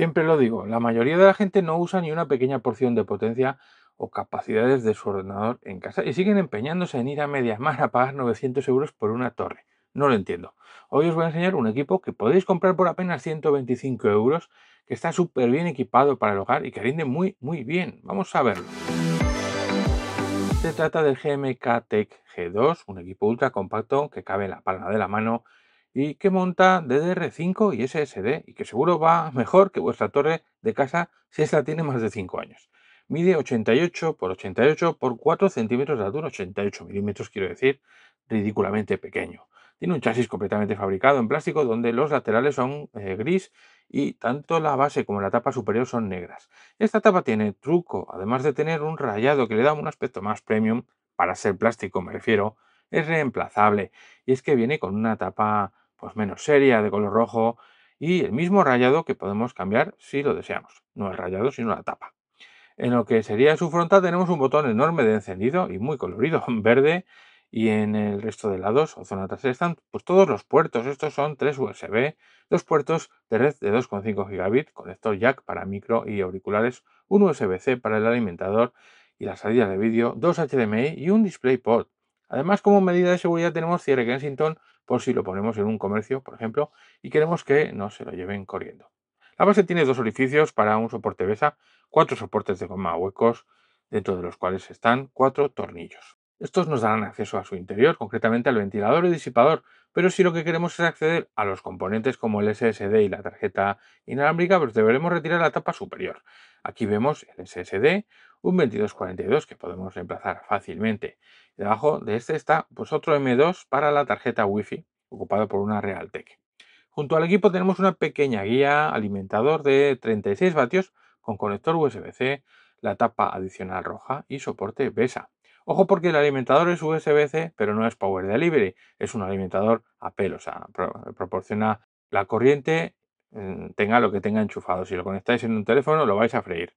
Siempre lo digo, la mayoría de la gente no usa ni una pequeña porción de potencia o capacidades de su ordenador en casa y siguen empeñándose en ir a medias a pagar 900 euros por una torre. No lo entiendo. Hoy os voy a enseñar un equipo que podéis comprar por apenas 125 euros, que está súper bien equipado para el hogar y que rinde muy, muy bien. Vamos a verlo. Se trata del GMK Tech G2, un equipo ultra compacto que cabe en la palma de la mano y que monta DDR5 y SSD y que seguro va mejor que vuestra torre de casa si esta tiene más de 5 años. Mide 88 x 88 x 4 centímetros de altura, 88 milímetros quiero decir, ridículamente pequeño. Tiene un chasis completamente fabricado en plástico donde los laterales son eh, gris y tanto la base como la tapa superior son negras. Esta tapa tiene truco, además de tener un rayado que le da un aspecto más premium, para ser plástico me refiero, es reemplazable y es que viene con una tapa pues menos seria, de color rojo, y el mismo rayado que podemos cambiar si lo deseamos. No el rayado, sino la tapa. En lo que sería su frontal tenemos un botón enorme de encendido y muy colorido, verde, y en el resto de lados o zona trasera están pues, todos los puertos. Estos son 3 USB, dos puertos de red de 2,5 gigabit, conector jack para micro y auriculares, un USB-C para el alimentador y las salidas de vídeo, dos HDMI y un DisplayPort. Además, como medida de seguridad tenemos cierre Kensington por si lo ponemos en un comercio, por ejemplo, y queremos que no se lo lleven corriendo. La base tiene dos orificios para un soporte besa, cuatro soportes de goma huecos, dentro de los cuales están cuatro tornillos. Estos nos darán acceso a su interior, concretamente al ventilador y disipador, pero si lo que queremos es acceder a los componentes como el SSD y la tarjeta inalámbrica, pues deberemos retirar la tapa superior. Aquí vemos el SSD, un 2242 que podemos reemplazar fácilmente. Debajo de este está pues, otro M2 para la tarjeta Wi-Fi, ocupado por una Realtek. Junto al equipo tenemos una pequeña guía, alimentador de 36 vatios con conector USB-C, la tapa adicional roja y soporte BESA. Ojo porque el alimentador es USB-C, pero no es Power Delivery, es un alimentador a pelo, o sea, proporciona la corriente, mm, tenga lo que tenga enchufado. Si lo conectáis en un teléfono, lo vais a freír.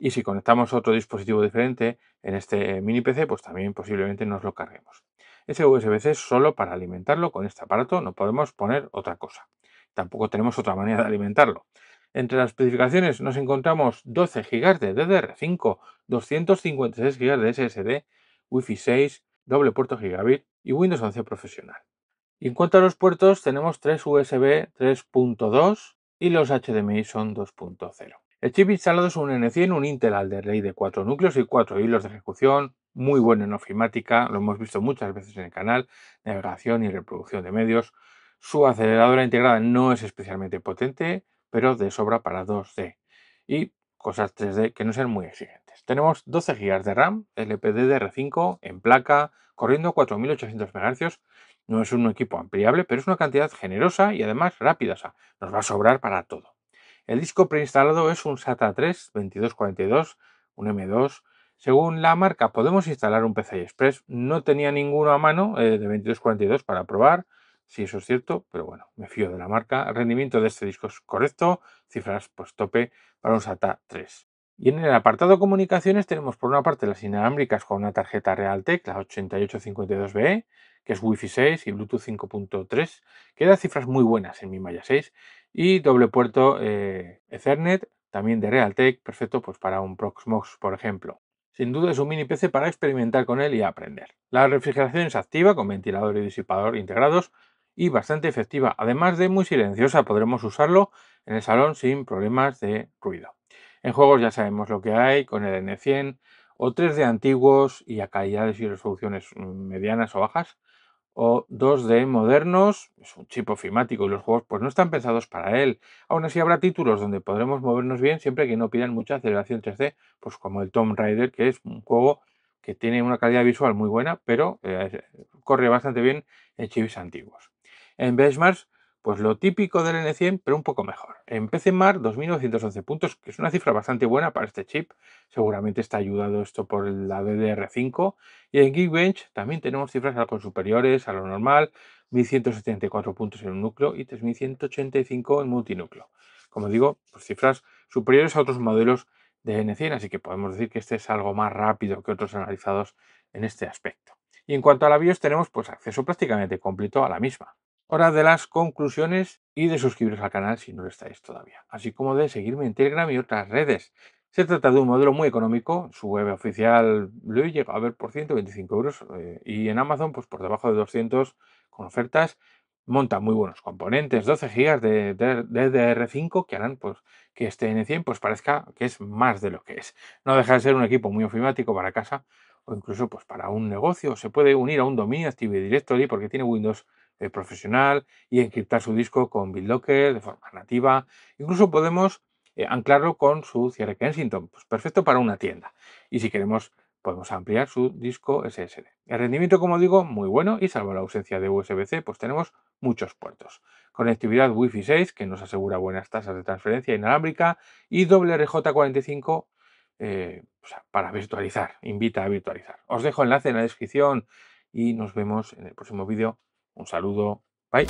Y si conectamos otro dispositivo diferente en este mini PC, pues también posiblemente nos lo carguemos. Ese USB-C es solo para alimentarlo con este aparato, no podemos poner otra cosa. Tampoco tenemos otra manera de alimentarlo. Entre las especificaciones nos encontramos 12 GB de DDR5, 256 GB de SSD, Wi-Fi 6, doble puerto gigabit y Windows 11 profesional. Y en cuanto a los puertos, tenemos tres USB 3.2 y los HDMI son 2.0. El chip instalado es un N100, un Intel Alder Lake de 4 núcleos y 4 hilos de ejecución, muy bueno en ofimática, lo hemos visto muchas veces en el canal, navegación y reproducción de medios. Su aceleradora integrada no es especialmente potente, pero de sobra para 2D y cosas 3D que no sean muy exigentes. Tenemos 12 GB de RAM, LPDDR5 en placa, corriendo 4800 MHz. No es un equipo ampliable, pero es una cantidad generosa y además rápida, o sea, nos va a sobrar para todo. El disco preinstalado es un SATA 3 2242, un M2. Según la marca, podemos instalar un PCI Express. No tenía ninguno a mano eh, de 2242 para probar, si eso es cierto, pero bueno, me fío de la marca. El rendimiento de este disco es correcto, cifras pues tope para un SATA 3. Y en el apartado comunicaciones tenemos por una parte las inalámbricas con una tarjeta Realtek, la 8852BE, que es Wi-Fi 6 y Bluetooth 5.3, que da cifras muy buenas en mi Maya 6 y doble puerto eh, Ethernet, también de Realtek, perfecto pues para un Proxmox, por ejemplo. Sin duda es un mini PC para experimentar con él y aprender. La refrigeración es activa con ventilador y disipador integrados y bastante efectiva, además de muy silenciosa, podremos usarlo en el salón sin problemas de ruido. En juegos ya sabemos lo que hay con el N100 o 3D antiguos y a calidades y resoluciones mm, medianas o bajas o 2D modernos, es un chip ofimático y los juegos pues no están pensados para él. Aún así habrá títulos donde podremos movernos bien siempre que no pidan mucha aceleración 3D, pues como el Tomb Raider, que es un juego que tiene una calidad visual muy buena, pero eh, corre bastante bien en chips antiguos. En benchmarks pues lo típico del N100, pero un poco mejor. En Mar, 2.911 puntos, que es una cifra bastante buena para este chip. Seguramente está ayudado esto por la DDR5. Y en Geekbench también tenemos cifras algo superiores a lo normal, 1.174 puntos en un núcleo y 3.185 en multinúcleo. Como digo, pues cifras superiores a otros modelos de N100, así que podemos decir que este es algo más rápido que otros analizados en este aspecto. Y en cuanto a la BIOS, tenemos pues acceso prácticamente completo a la misma. Hora de las conclusiones y de suscribiros al canal si no lo estáis todavía, así como de seguirme en Telegram y otras redes. Se trata de un modelo muy económico, su web oficial lo he llegado a ver por 125 euros eh, y en Amazon pues por debajo de 200 con ofertas. Monta muy buenos componentes, 12 GB de, DDR5 que harán pues, que este N100 pues, parezca que es más de lo que es. No deja de ser un equipo muy ofimático para casa o incluso pues, para un negocio. Se puede unir a un dominio Active Directory porque tiene Windows eh, profesional y encriptar su disco con BitLocker de forma nativa. Incluso podemos eh, anclarlo con su cierre Kensington, pues perfecto para una tienda. Y si queremos, podemos ampliar su disco SSD. El rendimiento, como digo, muy bueno y salvo la ausencia de USB-C, pues tenemos muchos puertos. Conectividad Wi-Fi 6, que nos asegura buenas tasas de transferencia inalámbrica, y WRJ45 eh, para virtualizar, invita a virtualizar. Os dejo el enlace en la descripción y nos vemos en el próximo vídeo. Un saludo. Bye.